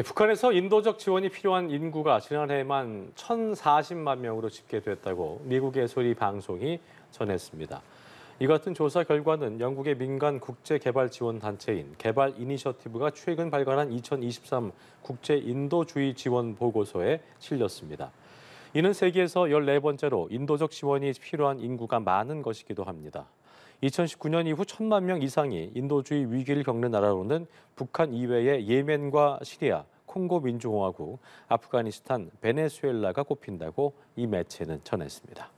예, 북한에서 인도적 지원이 필요한 인구가 지난해만 에 1,040만 명으로 집계됐다고 미국의 소리 방송이 전했습니다. 이 같은 조사 결과는 영국의 민간 국제 개발 지원 단체인 개발 이니셔티브가 최근 발간한 2023 국제 인도주의 지원 보고서에 실렸습니다. 이는 세계에서 14번째로 인도적 지원이 필요한 인구가 많은 것이기도 합니다. 2019년 이후 천만 명 이상이 인도주의 위기를 겪는 나라로는 북한 이외에 예멘과 시리아, 콩고 민주공화국, 아프가니스탄, 베네수엘라가 꼽힌다고 이 매체는 전했습니다.